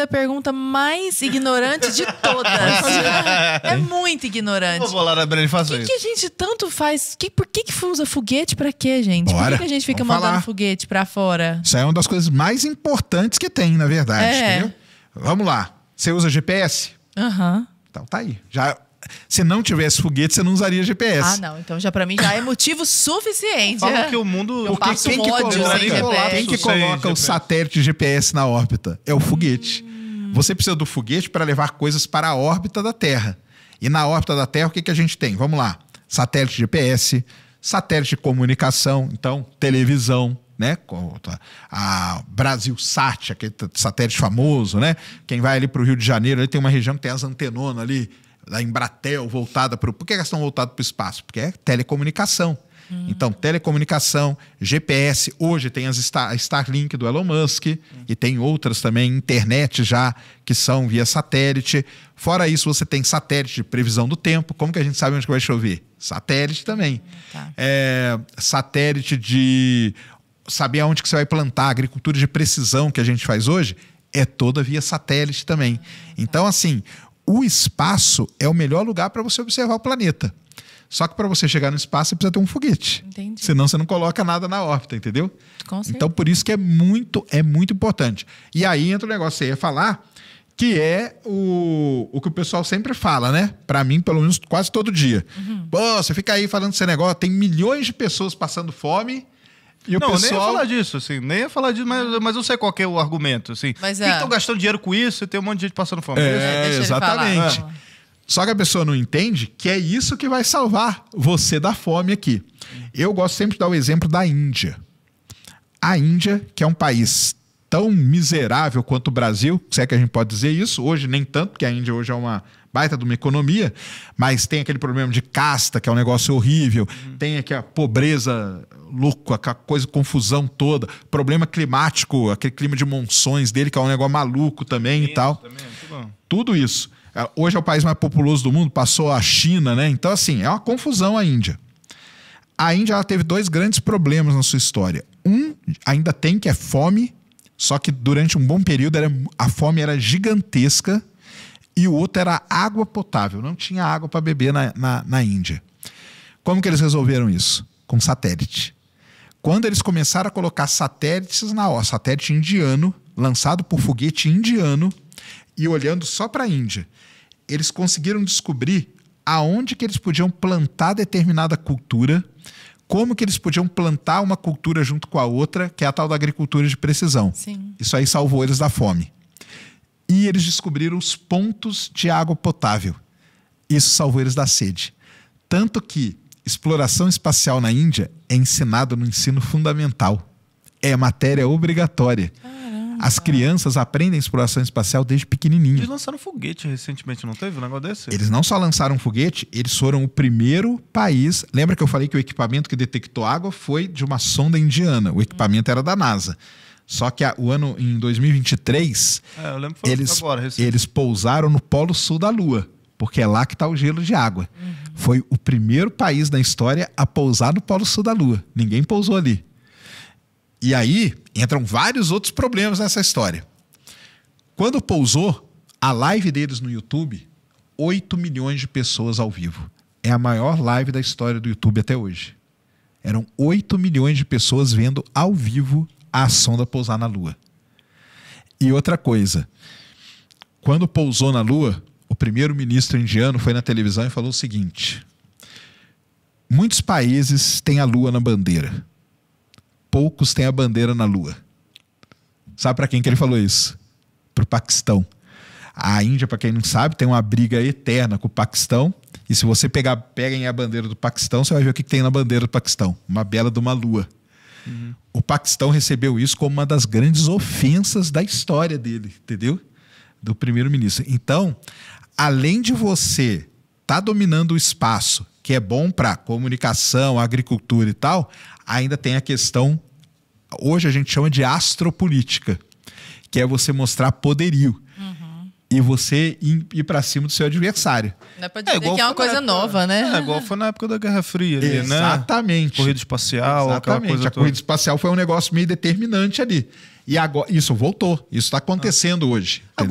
é a pergunta mais ignorante de todas. é muito ignorante. Vou lá na Brenda e faço isso. O que a gente tanto faz? Que, por que, que usa foguete pra quê, gente? Bora. Por que, que a gente fica Vamos mandando falar. foguete pra fora? Isso é uma das coisas mais importantes que tem, na verdade. É. Entendeu? Vamos lá. Você usa GPS? Aham. Uhum. Então tá aí. Já se não tivesse foguete, você não usaria GPS. Ah, não. Então já para mim já é motivo suficiente. Fala que o mundo eu Porque quem que coloca, quem que coloca o satélite GPS na órbita é o foguete. Hum. Você precisa do foguete para levar coisas para a órbita da Terra. E na órbita da Terra, o que, que a gente tem? Vamos lá: satélite GPS, satélite de comunicação, então televisão, né? A Brasil Sat, aquele satélite famoso, né? Quem vai ali para o Rio de Janeiro, ali tem uma região que tem as antenonas ali, da Embratel voltada para o. Por que elas estão voltadas para o espaço? Porque é telecomunicação. Hum. Então, telecomunicação, GPS, hoje tem as Starlink do Elon Musk hum. e tem outras também, internet já, que são via satélite. Fora isso, você tem satélite de previsão do tempo. Como que a gente sabe onde vai chover? Satélite também. Tá. É, satélite de saber aonde que você vai plantar, agricultura de precisão que a gente faz hoje, é toda via satélite também. Tá. Então, assim, o espaço é o melhor lugar para você observar o planeta. Só que para você chegar no espaço, você precisa ter um foguete. Entendi. Senão você não coloca nada na órbita, entendeu? Com certeza. então por isso que é muito, é muito importante. E aí entra o negócio que você ia falar, que é o, o que o pessoal sempre fala, né? Para mim, pelo menos quase todo dia. Uhum. Pô, você fica aí falando esse negócio, tem milhões de pessoas passando fome. E não, o pessoal... nem ia falar disso, assim, nem ia falar disso, mas, mas eu sei qual é o argumento, assim. Mas, é... que estão gastando dinheiro com isso e tem um monte de gente passando fome? É, é exatamente. Ah. Só que a pessoa não entende que é isso que vai salvar você da fome aqui. Eu gosto sempre de dar o exemplo da Índia. A Índia, que é um país tão miserável quanto o Brasil, se é que a gente pode dizer isso, hoje nem tanto, porque a Índia hoje é uma baita de uma economia, mas tem aquele problema de casta, que é um negócio horrível, uhum. tem aqui a pobreza louca, aquela coisa, confusão toda, problema climático, aquele clima de monções dele, que é um negócio maluco também e tal. Também, é tudo isso. Ah, hoje é o país mais populoso do mundo, passou a China, né? Então, assim, é uma confusão a Índia. A Índia ela teve dois grandes problemas na sua história. Um ainda tem, que é fome, só que durante um bom período era, a fome era gigantesca, e o outro era água potável. Não tinha água para beber na, na, na Índia. Como que eles resolveram isso? Com satélite. Quando eles começaram a colocar satélites na ó, satélite indiano, lançado por foguete indiano, e olhando só para a Índia, eles conseguiram descobrir aonde que eles podiam plantar determinada cultura, como que eles podiam plantar uma cultura junto com a outra, que é a tal da agricultura de precisão. Sim. Isso aí salvou eles da fome. E eles descobriram os pontos de água potável. Isso salvou eles da sede. Tanto que exploração espacial na Índia é ensinado no ensino fundamental. É matéria obrigatória. Ah. As crianças aprendem exploração espacial desde pequenininho. Eles lançaram foguete recentemente, não teve um negócio desse? Eles não só lançaram foguete, eles foram o primeiro país. Lembra que eu falei que o equipamento que detectou água foi de uma sonda indiana? O equipamento era da NASA. Só que a, o ano em 2023, é, eles, agora, eles pousaram no Polo Sul da Lua, porque é lá que está o gelo de água. Uhum. Foi o primeiro país na história a pousar no Polo Sul da Lua. Ninguém pousou ali. E aí entram vários outros problemas nessa história. Quando pousou, a live deles no YouTube, 8 milhões de pessoas ao vivo. É a maior live da história do YouTube até hoje. Eram 8 milhões de pessoas vendo ao vivo a sonda pousar na Lua. E outra coisa, quando pousou na Lua, o primeiro-ministro indiano foi na televisão e falou o seguinte: muitos países têm a Lua na bandeira poucos têm a bandeira na lua. Sabe para quem que ele falou isso? Para o Paquistão. A Índia, para quem não sabe, tem uma briga eterna com o Paquistão. E se você pegar, peguem a bandeira do Paquistão, você vai ver o que, que tem na bandeira do Paquistão. Uma bela de uma lua. Uhum. O Paquistão recebeu isso como uma das grandes ofensas da história dele, entendeu? Do primeiro-ministro. Então, além de você estar tá dominando o espaço que é bom para comunicação, agricultura e tal, ainda tem a questão, hoje a gente chama de astropolítica, que é você mostrar poderio. Uhum. E você ir, para cima do seu adversário. Não é pra é dizer é, igual que é uma coisa época, nova, né? É igual foi na época da Guerra Fria. Ali, né? Exatamente. Né? Corrida espacial, Exatamente. a toda. corrida espacial foi um negócio meio determinante ali. E agora, isso voltou. Isso está acontecendo ah. hoje. Entendeu?